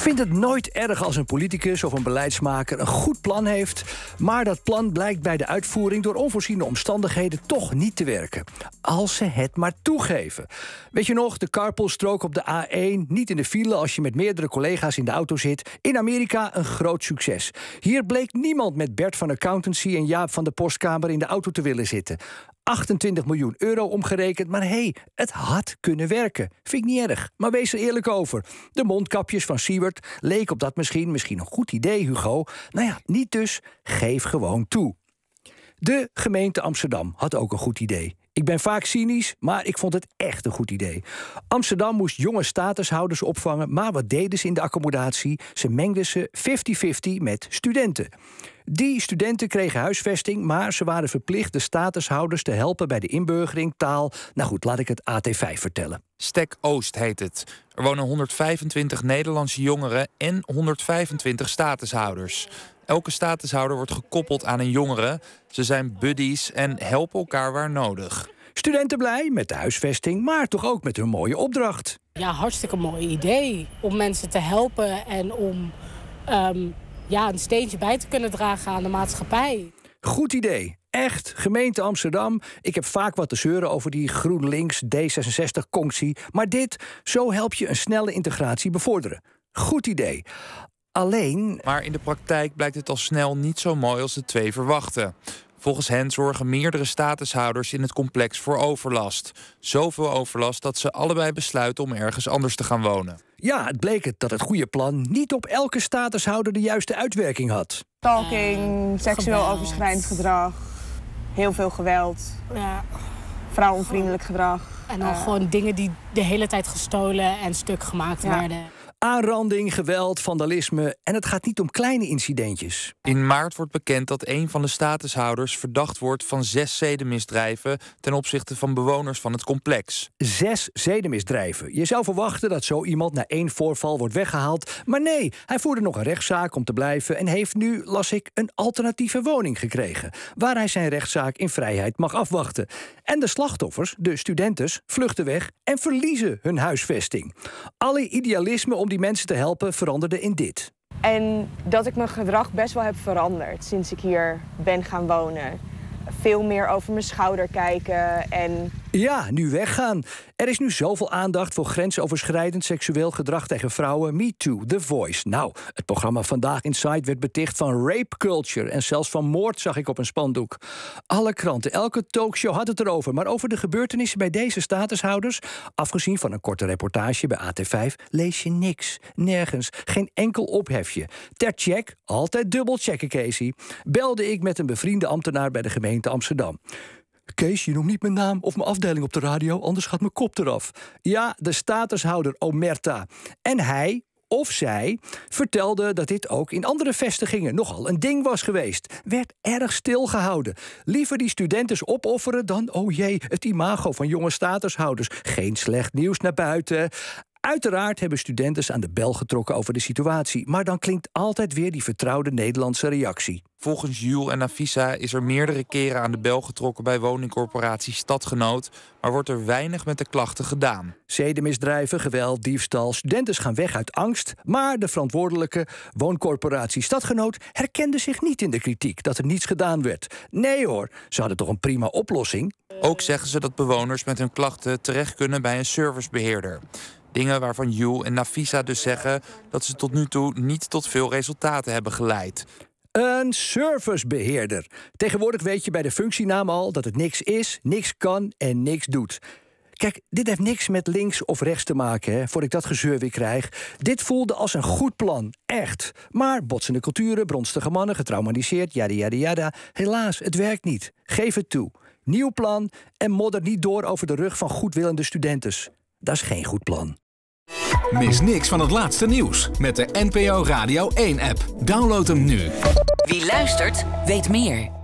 vind het nooit erg als een politicus of een beleidsmaker een goed plan heeft, maar dat plan blijkt bij de uitvoering door onvoorziene omstandigheden toch niet te werken. Als ze het maar toegeven. Weet je nog, de carpoolstrook op de A1, niet in de file als je met meerdere collega's in de auto zit. In Amerika een groot succes. Hier bleek niemand met Bert van Accountancy en Jaap van de Postkamer in de auto te willen zitten. 28 miljoen euro omgerekend, maar hé, hey, het had kunnen werken. Vind ik niet erg, maar wees er eerlijk over. De mondkapjes van Siewert leek op dat misschien, misschien een goed idee, Hugo. Nou ja, niet dus, geef gewoon toe. De gemeente Amsterdam had ook een goed idee. Ik ben vaak cynisch, maar ik vond het echt een goed idee. Amsterdam moest jonge statushouders opvangen, maar wat deden ze in de accommodatie? Ze mengden ze 50-50 met studenten. Die studenten kregen huisvesting, maar ze waren verplicht de statushouders te helpen bij de inburgering, taal. Nou goed, laat ik het AT5 vertellen. Stek Oost heet het. Er wonen 125 Nederlandse jongeren en 125 statushouders. Elke statushouder wordt gekoppeld aan een jongere. Ze zijn buddies en helpen elkaar waar nodig. Studenten blij met de huisvesting, maar toch ook met hun mooie opdracht. Ja, hartstikke mooi idee om mensen te helpen en om ehm, ja, een steentje bij te kunnen dragen aan de maatschappij. Goed idee. Echt, gemeente Amsterdam. Ik heb vaak wat te zeuren over die GroenLinks D66-conctie. Maar dit, zo help je een snelle integratie bevorderen. Goed idee. Alleen. Maar in de praktijk blijkt het al snel niet zo mooi als de twee verwachten. Volgens hen zorgen meerdere statushouders in het complex voor overlast. Zoveel overlast dat ze allebei besluiten om ergens anders te gaan wonen. Ja, het bleek dat het goede plan niet op elke statushouder de juiste uitwerking had. Talking, seksueel overschrijdend gedrag, heel veel geweld, ja. vrouwenvriendelijk gedrag. En dan eh, gewoon dingen die de hele tijd gestolen en stuk gemaakt werden. Aanranding, geweld, vandalisme en het gaat niet om kleine incidentjes. In maart wordt bekend dat een van de statushouders verdacht wordt van zes zedenmisdrijven ten opzichte van bewoners van het complex. Zes zedenmisdrijven. Je zou verwachten dat zo iemand na één voorval wordt weggehaald. Maar nee, hij voerde nog een rechtszaak om te blijven en heeft nu, las ik, een alternatieve woning gekregen. Waar hij zijn rechtszaak in vrijheid mag afwachten. En de slachtoffers, de studentes, vluchten weg en verliezen hun huisvesting. Alle idealisme om die mensen te helpen veranderde in dit. En dat ik mijn gedrag best wel heb veranderd sinds ik hier ben gaan wonen. Veel meer over mijn schouder kijken en ja, nu weggaan. Er is nu zoveel aandacht voor grensoverschrijdend seksueel gedrag tegen vrouwen. Me Too, The Voice. Nou, het programma Vandaag Inside werd beticht van rape culture. En zelfs van moord zag ik op een spandoek. Alle kranten, elke talkshow had het erover. Maar over de gebeurtenissen bij deze statushouders, afgezien van een korte reportage bij AT5, lees je niks. Nergens. Geen enkel ophefje. Ter check, altijd checken, Casey. Belde ik met een bevriende ambtenaar bij de gemeente Amsterdam. Kees, je noemt niet mijn naam of mijn afdeling op de radio, anders gaat mijn kop eraf. Ja, de statushouder Omerta. En hij, of zij vertelde dat dit ook in andere vestigingen nogal een ding was geweest. Werd erg stilgehouden. Liever die studenten opofferen dan, oh jee, het imago van jonge statushouders. Geen slecht nieuws naar buiten. Uiteraard hebben studenten aan de bel getrokken over de situatie, maar dan klinkt altijd weer die vertrouwde Nederlandse reactie. Volgens Jules en Avisa is er meerdere keren aan de bel getrokken bij woningcorporatie Stadgenoot, maar wordt er weinig met de klachten gedaan. Zedenmisdrijven, geweld, diefstal, studenten gaan weg uit angst, maar de verantwoordelijke wooncorporatie Stadgenoot herkende zich niet in de kritiek dat er niets gedaan werd. Nee hoor, ze hadden toch een prima oplossing? Ook zeggen ze dat bewoners met hun klachten terecht kunnen bij een servicebeheerder. Dingen waarvan Yu en Nafisa dus zeggen dat ze tot nu toe niet tot veel resultaten hebben geleid. Een servicebeheerder. Tegenwoordig weet je bij de functienaam al dat het niks is, niks kan en niks doet. Kijk, dit heeft niks met links of rechts te maken, hè, ik dat gezeur weer krijg. Dit voelde als een goed plan, echt. Maar botsende culturen, bronstige mannen, getraumatiseerd, jada jada jada. Helaas, het werkt niet. Geef het toe. Nieuw plan en modder niet door over de rug van goedwillende studentes. Dat is geen goed plan. Mis niks van het laatste nieuws met de NPO Radio 1-app. Download hem nu. Wie luistert, weet meer.